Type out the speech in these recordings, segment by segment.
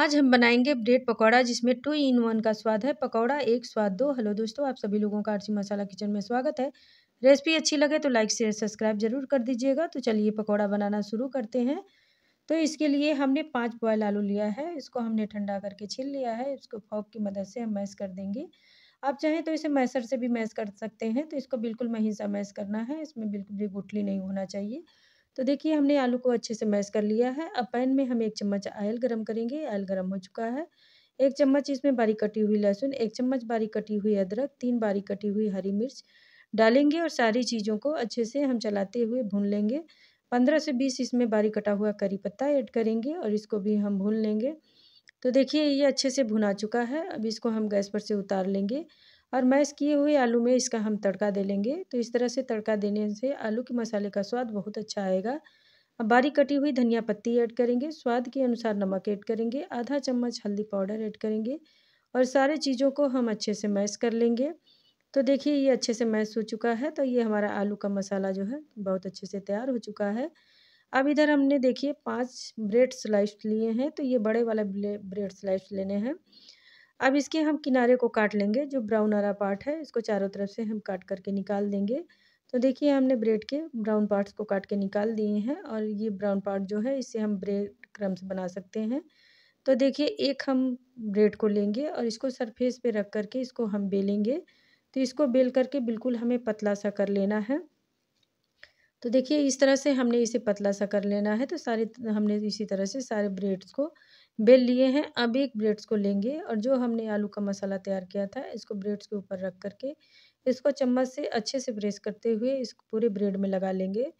आज हम बनाएंगे ब्रेड पकौड़ा जिसमें टू इन वन का स्वाद है पकौड़ा एक स्वाद दो हेलो दोस्तों आप सभी लोगों का आरसी मसाला किचन में स्वागत है रेसिपी अच्छी लगे तो लाइक शेयर सब्सक्राइब जरूर कर दीजिएगा तो चलिए पकौड़ा बनाना शुरू करते हैं तो इसके लिए हमने पाँच बॉयल आलू लिया है इसको हमने ठंडा करके छील लिया है इसको फॉक की मदद से हम मैस कर देंगे आप चाहें तो इसे मैसर से भी मैस कर सकते हैं तो इसको बिल्कुल महीसा मैस करना है इसमें बिल्कुल भी गुटली नहीं होना चाहिए तो देखिए हमने आलू को अच्छे से मैश कर लिया है अब पैन में हम एक चम्मच आयल गरम करेंगे आयल गरम हो चुका है एक चम्मच इसमें बारीक कटी हुई लहसुन एक चम्मच बारीक कटी हुई अदरक तीन बारीक कटी हुई हरी मिर्च डालेंगे और सारी चीज़ों को अच्छे से हम चलाते हुए भून लेंगे पंद्रह से बीस इसमें बारीक कटा हुआ करी पत्ता ऐड करेंगे और इसको भी हम भून लेंगे तो देखिए ये अच्छे से भुना चुका है अब इसको हम गैस पर से उतार लेंगे और मैश किए हुए आलू में इसका हम तड़का दे लेंगे तो इस तरह से तड़का देने से आलू के मसाले का स्वाद बहुत अच्छा आएगा अब बारीक कटी हुई धनिया पत्ती ऐड करेंगे स्वाद के अनुसार नमक ऐड करेंगे आधा चम्मच हल्दी पाउडर ऐड करेंगे और सारे चीज़ों को हम अच्छे से मैश कर लेंगे तो देखिए ये अच्छे से मैश हो चुका है तो ये हमारा आलू का मसाला जो है बहुत अच्छे से तैयार हो चुका है अब इधर हमने देखिए पांच ब्रेड स्लाइस लिए हैं तो ये बड़े वाला ब्रेड स्लाइस लेने हैं अब इसके हम किनारे को काट लेंगे जो ब्राउन वाला पार्ट है इसको चारों तरफ से हम काट करके निकाल देंगे तो देखिए हमने ब्रेड के ब्राउन पार्ट्स को काट के निकाल दिए हैं और ये ब्राउन पार्ट जो है इससे हम ब्रेड क्रम्स बना सकते हैं तो देखिए एक हम ब्रेड को लेंगे और इसको सरफेस पे रख करके इसको हम बेलेंगे तो इसको बेल करके बिल्कुल हमें पतला सा कर लेना है तो देखिए इस तरह से हमने इसे पतला सा कर लेना है तो सारे हमने इसी तरह से सारे ब्रेड्स को बेल लिए हैं अब एक ब्रेड्स को लेंगे और जो हमने आलू का मसाला तैयार किया था इसको ब्रेड्स के ऊपर रख करके इसको चम्मच से अच्छे से प्रेस करते हुए इसको पूरे ब्रेड में लगा लेंगे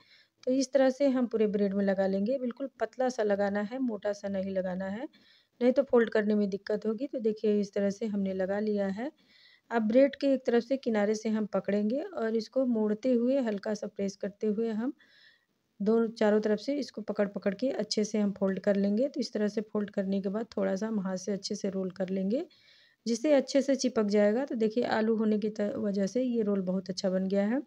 तो इस तरह से हम पूरे ब्रेड में लगा लेंगे बिल्कुल पतला सा लगाना है मोटा सा नहीं लगाना है नहीं तो फोल्ड करने में दिक्कत होगी तो देखिए इस तरह से हमने लगा लिया है अब ब्रेड के एक तरफ से किनारे से हम पकड़ेंगे और इसको मोड़ते हुए हल्का सा प्रेस करते हुए हम दोनों चारों तरफ से इसको पकड़ पकड़ के अच्छे से हम फोल्ड कर लेंगे तो इस तरह से फोल्ड करने के बाद थोड़ा सा हम हाथ से अच्छे से रोल कर लेंगे जिससे अच्छे से चिपक जाएगा तो देखिए आलू होने की वजह से ये रोल बहुत अच्छा बन गया है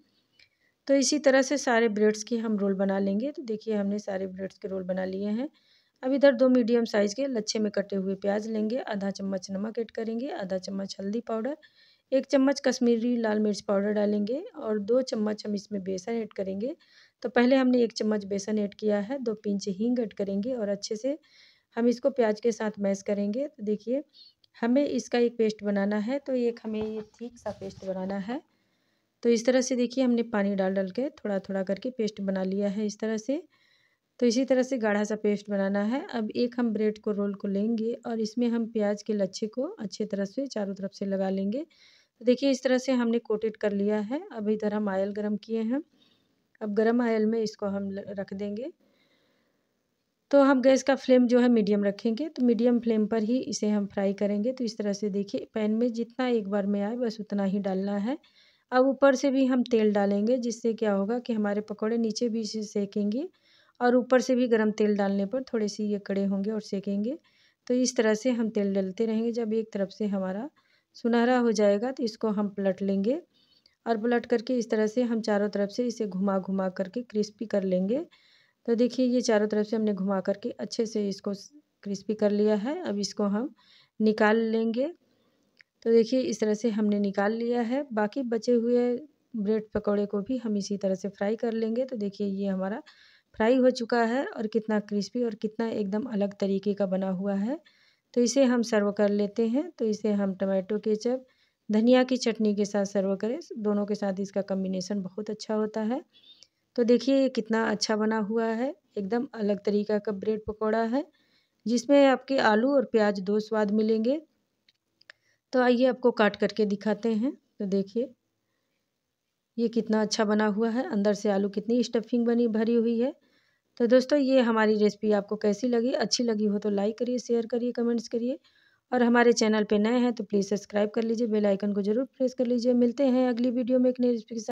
तो इसी तरह से सारे ब्रेड्स के हम रोल बना लेंगे तो देखिए हमने सारे ब्रेड्स के रोल बना लिए हैं अब इधर दो मीडियम साइज़ के लच्छे में कटे हुए प्याज लेंगे आधा चम्मच नमक ऐड करेंगे आधा चम्मच हल्दी पाउडर एक चम्मच कश्मीरी लाल मिर्च पाउडर डालेंगे और दो चम्मच हम इसमें बेसन ऐड करेंगे तो पहले हमने एक चम्मच बेसन ऐड किया है दो पिंच हींग ऐड करेंगे और अच्छे से हम इसको प्याज के साथ मैश करेंगे तो देखिए हमें इसका एक पेस्ट बनाना है तो एक हमें ये ठीक सा पेस्ट बनाना है तो इस तरह से देखिए हमने पानी डाल डाल के थोड़ा थोड़ा करके पेस्ट बना लिया है इस तरह से तो इसी तरह से गाढ़ा सा पेस्ट बनाना है अब एक हम ब्रेड को रोल को लेंगे और इसमें हम प्याज के लच्छे को अच्छे तरह से चारों तरफ से लगा लेंगे तो देखिए इस तरह से हमने कोटेड कर लिया है अब इधर हम आयल गरम किए हैं अब गरम आयल में इसको हम रख देंगे तो हम गैस का फ्लेम जो है मीडियम रखेंगे तो मीडियम फ्लेम पर ही इसे हम फ्राई करेंगे तो इस तरह से देखिए पैन में जितना एक बार में आए बस उतना ही डालना है अब ऊपर से भी हम तेल डालेंगे जिससे क्या होगा कि हमारे पकौड़े नीचे भी इसे सेकेंगे और ऊपर से भी गर्म तेल डालने पर थोड़े से ये कड़े होंगे और सेकेंगे तो इस तरह से हम तेल डालते रहेंगे जब एक तरफ से हमारा सुनहरा हो जाएगा तो इसको हम पलट लेंगे और पलट करके इस तरह से हम चारों तरफ से इसे घुमा घुमा करके क्रिस्पी कर लेंगे तो देखिए ये चारों तरफ से हमने घुमा करके अच्छे से इसको क्रिस्पी कर लिया है अब इसको हम निकाल लेंगे तो देखिए इस तरह से हमने निकाल लिया है बाकी बचे हुए ब्रेड पकौड़े को भी हम इसी तरह से फ्राई कर लेंगे तो देखिए ये हमारा फ्राई हो चुका है और कितना क्रिस्पी और कितना एकदम अलग तरीके का बना हुआ है तो इसे हम सर्व कर लेते हैं तो इसे हम टमाटो केचप धनिया की चटनी के साथ सर्व करें दोनों के साथ इसका कम्बिनेसन बहुत अच्छा होता है तो देखिए ये कितना अच्छा बना हुआ है एकदम अलग तरीका का ब्रेड पकौड़ा है जिसमें आपके आलू और प्याज दो स्वाद मिलेंगे तो आइए आपको काट करके दिखाते हैं तो देखिए ये कितना अच्छा बना हुआ है अंदर से आलू कितनी स्टफिंग बनी भरी हुई है तो दोस्तों ये हमारी रेसिपी आपको कैसी लगी अच्छी लगी हो तो लाइक करिए शेयर करिए कमेंट्स करिए और हमारे चैनल पे नए हैं तो प्लीज़ सब्सक्राइब कर लीजिए बेल आइकन को जरूर प्रेस कर लीजिए मिलते हैं अगली वीडियो में एक नई रेसिपी के साथ